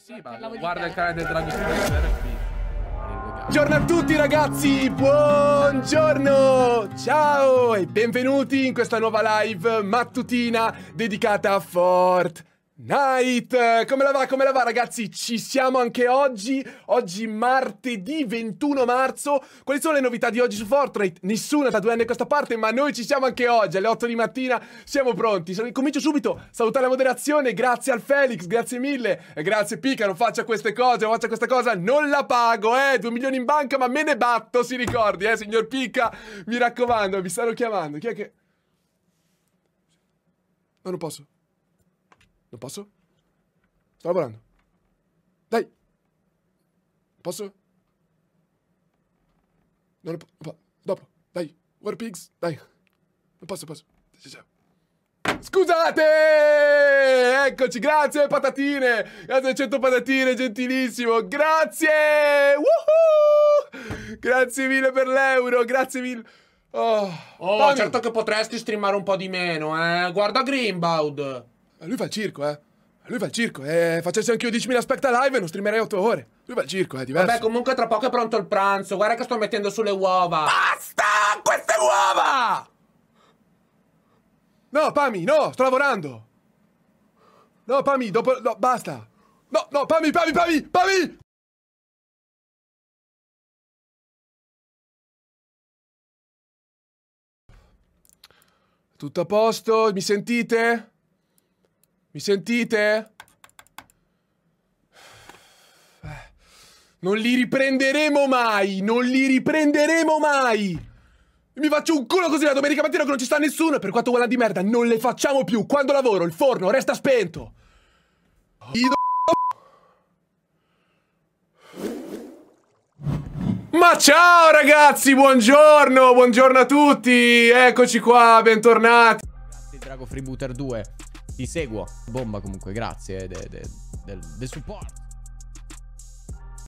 sì, ma guarda il canale del Dragon Buongiorno a tutti ragazzi, buongiorno, ciao e benvenuti in questa nuova live mattutina dedicata a Fortnite Night! Come la va? Come la va ragazzi? Ci siamo anche oggi, oggi martedì 21 marzo. Quali sono le novità di oggi su Fortnite? Nessuna da due anni a questa parte, ma noi ci siamo anche oggi alle 8 di mattina, siamo pronti. Comincio subito, salutare la moderazione, grazie al Felix, grazie mille, e grazie Pica, non faccia queste cose, non faccia questa cosa, non la pago, eh, 2 milioni in banca, ma me ne batto, si ricordi, eh, signor Pica, mi raccomando, mi stanno chiamando, chi è che... No, non posso. Non posso? Sto lavorando. Dai! Posso? Non po po dopo, dai. War Pigs, dai. Non posso, posso. Scusate! Eccoci, grazie patatine! Grazie 100 patatine, gentilissimo! Grazie! Woohoo! Grazie mille per l'euro, grazie mille... Oh, oh certo che potresti streamare un po' di meno, eh? Guarda Greenbaud! lui fa il circo, eh. Lui fa il circo, eh. Facessi anch'io 10.000 aspetta live non streamerei 8 ore. Lui fa il circo, è eh, diverso. Vabbè, comunque tra poco è pronto il pranzo. Guarda che sto mettendo sulle uova. Basta! Queste uova! No, Pami, no, sto lavorando. No, Pami, dopo... No, basta. No, no, Pami, Pami, Pami, Pami! Tutto a posto? Mi sentite? Mi sentite? Non li riprenderemo mai! Non li riprenderemo mai! Mi faccio un culo così la domenica mattina che non ci sta nessuno e per quanto quella di merda non le facciamo più. Quando lavoro il forno resta spento. Ido Ma ciao ragazzi, buongiorno, buongiorno a tutti, eccoci qua, bentornati. Grazie Drago Freebooter 2. Ti seguo. Bomba comunque, grazie del eh, de, de, de supporto.